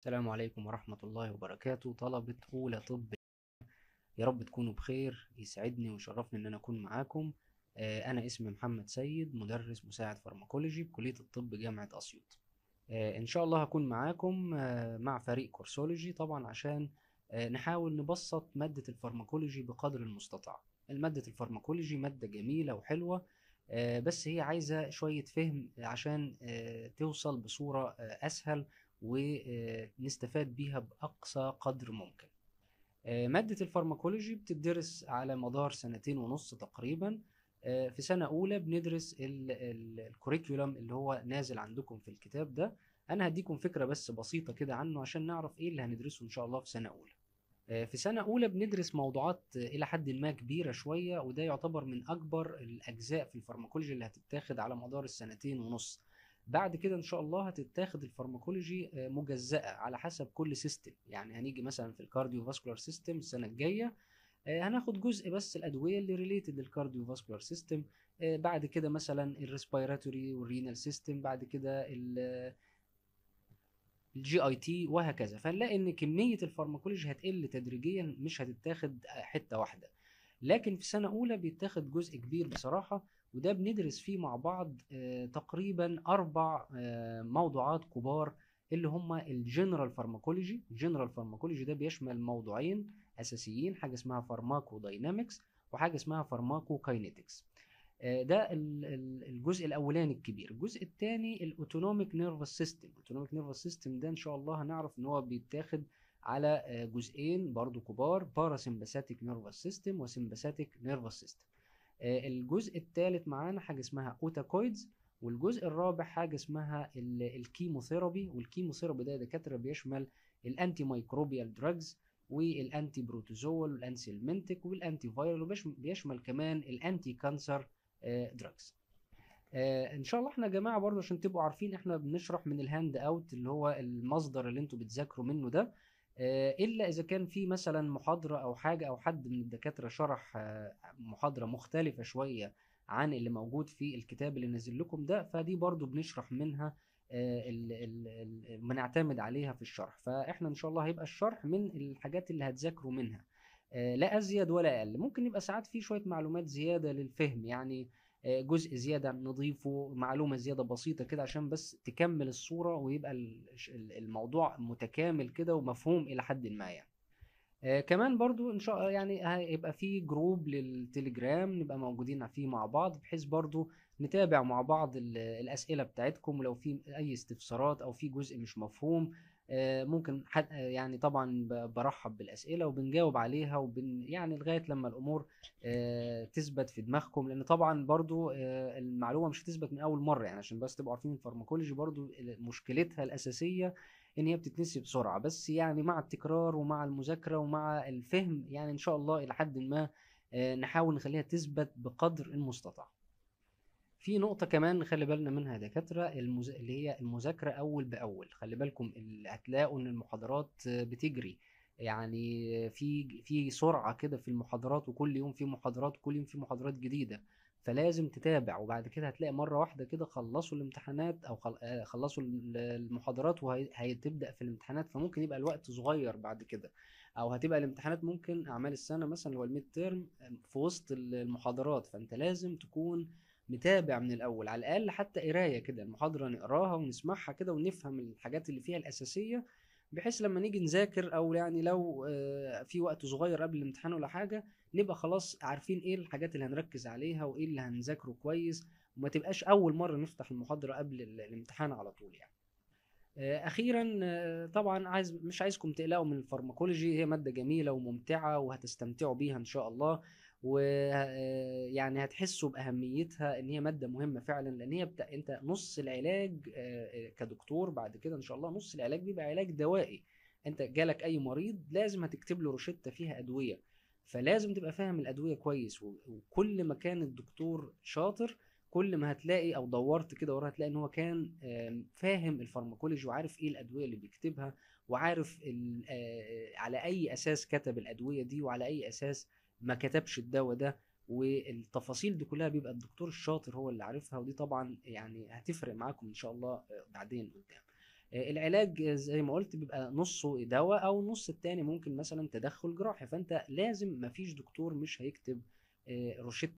السلام عليكم ورحمة الله وبركاته طلبة أولى طب يا رب تكونوا بخير يسعدني ويشرفني إن أنا أكون معاكم آه، أنا اسمي محمد سيد مدرس مساعد فارماكولوجي بكلية الطب جامعة أسيوط آه، إن شاء الله هكون معاكم آه، مع فريق كورسولوجي طبعا عشان نحاول نبسط مادة الفارماكولوجي بقدر المستطاع المادة الفارماكولوجي مادة جميلة وحلوة بس هي عايزة شوية فهم عشان توصل بصورة أسهل ونستفاد بيها باقصى قدر ممكن آه، ماده الفارماكولوجي بتدرس على مدار سنتين ونص تقريبا آه، في سنه اولى بندرس الكوريكولم اللي هو نازل عندكم في الكتاب ده انا هديكم فكره بس بسيطه كده عنه عشان نعرف ايه اللي هندرسه ان شاء الله في سنه اولى آه، في سنة أولى بندرس موضوعات إلى حد ما كبيرة شوية وده يعتبر من أكبر الأجزاء في الفارماكولوجي اللي هتتاخد على مدار السنتين ونص بعد كده ان شاء الله هتتاخد الفارماكولوجي آه، مجزأه على حسب كل سيستم يعني هنيجي مثلا في الكارديو فاسكولار سيستم السنه الجايه آه، هناخد جزء بس الادويه اللي ريليتد للكارديو فاسكولار سيستم آه، بعد كده مثلا الريسبيراتوري والرينال سيستم بعد كده الجي اي تي وهكذا فنلاقي ان كميه الفارماكولوجي هتقل تدريجيا مش هتتاخد حته واحده لكن في سنه اولى بيتاخد جزء كبير بصراحه وده بندرس فيه مع بعض آه، تقريبا اربع آه، موضوعات كبار اللي هما الجنرال فارماكولوجي الجنرال فارماكولوجي ده بيشمل موضوعين اساسيين حاجه اسمها فارماكو داينامكس وحاجه اسمها فارماكو آه، كاينيتكس ده الجزء الاولاني الكبير الجزء الثاني الاوتونوميك نيرفس سيستم الاوتونوميك نيرفس سيستم ده ان شاء الله هنعرف ان هو بيتاخد على جزئين برضو كبار باراسمباثيك نيرفس سيستم وسمباثيك نيرفس سيستم آه، الجزء الثالث معانا حاجه اسمها اوتاكويدز والجزء الرابع حاجه اسمها الكيموثيرابي والكيموثيرابي ده دكاتره بيشمل الانتي مايكروبيال دراجز والانتي بروتوزول والانسلمنتك والانتي فايرال وبيشمل كمان الانتي كانسر دراجز آه، آه، ان شاء الله احنا يا جماعه برضه عشان تبقوا عارفين احنا بنشرح من الهاند اوت اللي هو المصدر اللي انتوا بتذاكروا منه ده آه، الا اذا كان في مثلا محاضره او حاجه او حد من الدكاتره شرح آه، محاضره مختلفه شويه عن اللي موجود في الكتاب اللي نازل لكم ده فدي برضو بنشرح منها آه، بنعتمد عليها في الشرح فاحنا ان شاء الله هيبقى الشرح من الحاجات اللي هتذاكروا منها لا ازيد ولا اقل ممكن يبقى ساعات في شويه معلومات زياده للفهم يعني آه، جزء زياده نضيفه معلومه زياده بسيطه كده عشان بس تكمل الصوره ويبقى الموضوع متكامل كده ومفهوم الى حد ما يعني آه كمان برضو ان شاء الله يعني هيبقى في جروب للتليجرام نبقى موجودين فيه مع بعض بحيث برضو نتابع مع بعض الاسئله بتاعتكم ولو في اي استفسارات او في جزء مش مفهوم آه، ممكن آه، يعني طبعا برحب بالاسئله وبنجاوب عليها وبن يعني لغايه لما الامور آه، تثبت في دماغكم لان طبعا برضو المعلومه مش هتثبت من اول مره يعني عشان بس تبقوا عارفين الفارماكولوجي برضو مشكلتها الاساسيه ان هي بتتنسي بسرعه بس يعني مع التكرار ومع المذاكره ومع الفهم يعني ان شاء الله الى حد ما نحاول نخليها تثبت بقدر المستطاع في نقطه كمان خلي بالنا منها يا دكاتره المز... اللي هي المذاكره اول باول خلي بالكم هتلاقوا ان المحاضرات بتجري يعني في في سرعه كده في المحاضرات وكل يوم في محاضرات وكل يوم في محاضرات جديده فلازم تتابع وبعد كده هتلاقي مره واحده كده خلصوا الامتحانات او آه، خلصوا المحاضرات وهتبدا في الامتحانات فممكن يبقى الوقت صغير بعد كده او هتبقى الامتحانات ممكن اعمال السنه مثلا اللي هو الميد تيرم آه، في وسط المحاضرات فانت لازم تكون متابع من الاول على الاقل حتى قرايه كده المحاضره نقراها ونسمعها كده ونفهم الحاجات اللي فيها الاساسيه بحيث لما نيجي نذاكر او يعني لو آه، في وقت صغير قبل الامتحان ولا حاجه نبقى خلاص عارفين ايه الحاجات اللي هنركز عليها وايه اللي هنذاكره كويس وما تبقاش اول مره نفتح المحاضره قبل الامتحان على طول يعني آه، اخيرا آه، طبعا عايز مش عايزكم تقلقوا من الفارماكولوجي هي ماده جميله وممتعه وهتستمتعوا بيها ان شاء الله ويعني آه، هتحسوا باهميتها ان هي ماده مهمه فعلا لان هي بتا... انت نص العلاج آه، آه، كدكتور بعد كده ان شاء الله نص العلاج بيبقى علاج دوائي انت جالك اي مريض لازم هتكتب له روشته فيها ادويه فلازم تبقى فاهم الادويه كويس وكل ما كان الدكتور شاطر كل ما هتلاقي او دورت كده ورا هتلاقي ان هو كان فاهم الفارماكولوجي وعارف ايه الادويه اللي بيكتبها وعارف على اي اساس كتب الادويه دي وعلى اي اساس ما كتبش الدواء ده والتفاصيل دي كلها بيبقى الدكتور الشاطر هو اللي عارفها ودي طبعا يعني هتفرق معاكم ان شاء الله بعدين قدام آه، العلاج زي ما قلت بيبقى نصه دواء او نص التاني ممكن مثلا تدخل جراحي فانت لازم مفيش دكتور مش هيكتب آه، روشته